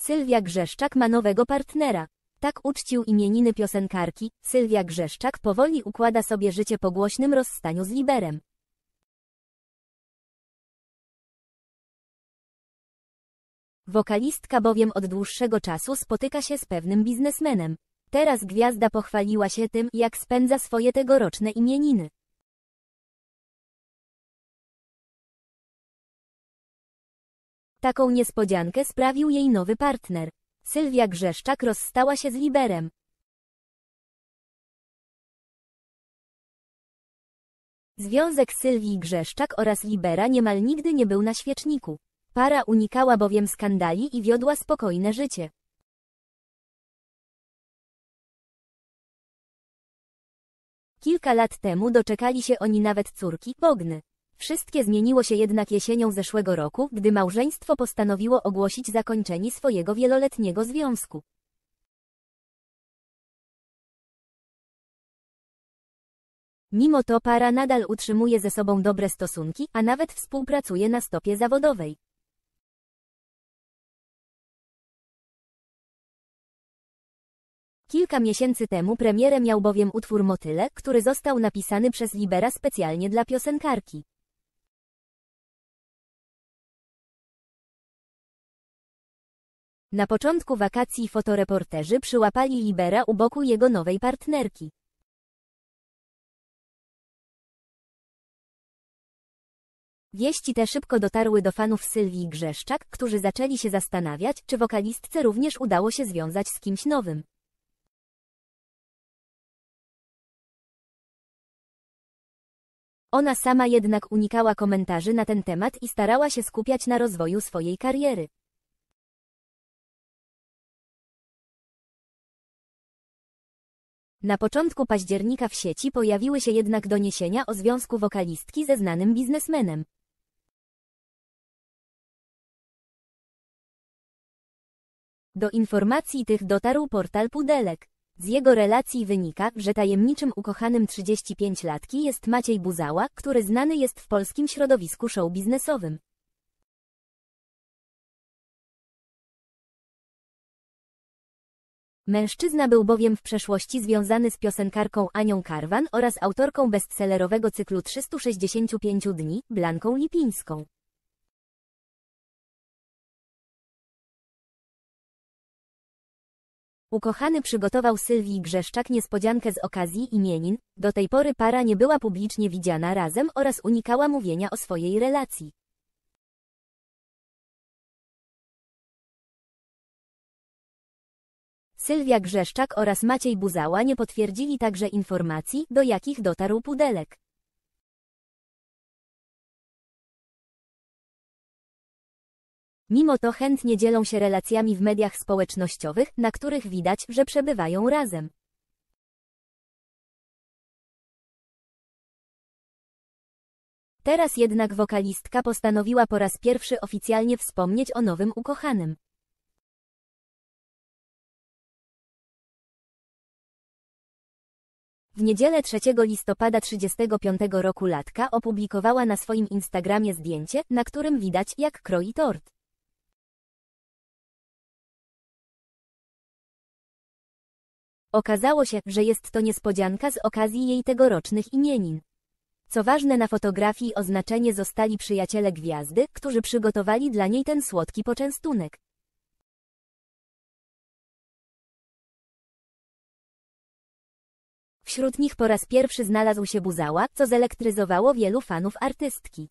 Sylwia Grzeszczak ma nowego partnera. Tak uczcił imieniny piosenkarki, Sylwia Grzeszczak powoli układa sobie życie po głośnym rozstaniu z Liberem. Wokalistka bowiem od dłuższego czasu spotyka się z pewnym biznesmenem. Teraz gwiazda pochwaliła się tym, jak spędza swoje tegoroczne imieniny. Taką niespodziankę sprawił jej nowy partner. Sylwia Grzeszczak rozstała się z Liberem. Związek Sylwii Grzeszczak oraz Libera niemal nigdy nie był na świeczniku. Para unikała bowiem skandali i wiodła spokojne życie. Kilka lat temu doczekali się oni nawet córki, Bogny. Wszystkie zmieniło się jednak jesienią zeszłego roku, gdy małżeństwo postanowiło ogłosić zakończenie swojego wieloletniego związku. Mimo to para nadal utrzymuje ze sobą dobre stosunki, a nawet współpracuje na stopie zawodowej. Kilka miesięcy temu premierę miał bowiem utwór Motyle, który został napisany przez Libera specjalnie dla piosenkarki. Na początku wakacji fotoreporterzy przyłapali Libera u boku jego nowej partnerki. Wieści te szybko dotarły do fanów Sylwii Grzeszczak, którzy zaczęli się zastanawiać, czy wokalistce również udało się związać z kimś nowym. Ona sama jednak unikała komentarzy na ten temat i starała się skupiać na rozwoju swojej kariery. Na początku października w sieci pojawiły się jednak doniesienia o związku wokalistki ze znanym biznesmenem. Do informacji tych dotarł portal Pudelek. Z jego relacji wynika, że tajemniczym ukochanym 35-latki jest Maciej Buzała, który znany jest w polskim środowisku show biznesowym. Mężczyzna był bowiem w przeszłości związany z piosenkarką Anią Karwan oraz autorką bestsellerowego cyklu 365 dni, Blanką Lipińską. Ukochany przygotował Sylwii Grzeszczak niespodziankę z okazji imienin, do tej pory para nie była publicznie widziana razem oraz unikała mówienia o swojej relacji. Sylwia Grzeszczak oraz Maciej Buzała nie potwierdzili także informacji, do jakich dotarł Pudelek. Mimo to chętnie dzielą się relacjami w mediach społecznościowych, na których widać, że przebywają razem. Teraz jednak wokalistka postanowiła po raz pierwszy oficjalnie wspomnieć o nowym ukochanym. W niedzielę 3 listopada 35 roku latka opublikowała na swoim Instagramie zdjęcie, na którym widać jak kroi tort. Okazało się, że jest to niespodzianka z okazji jej tegorocznych imienin. Co ważne na fotografii oznaczenie zostali przyjaciele gwiazdy, którzy przygotowali dla niej ten słodki poczęstunek. Wśród nich po raz pierwszy znalazł się Buzała, co zelektryzowało wielu fanów artystki.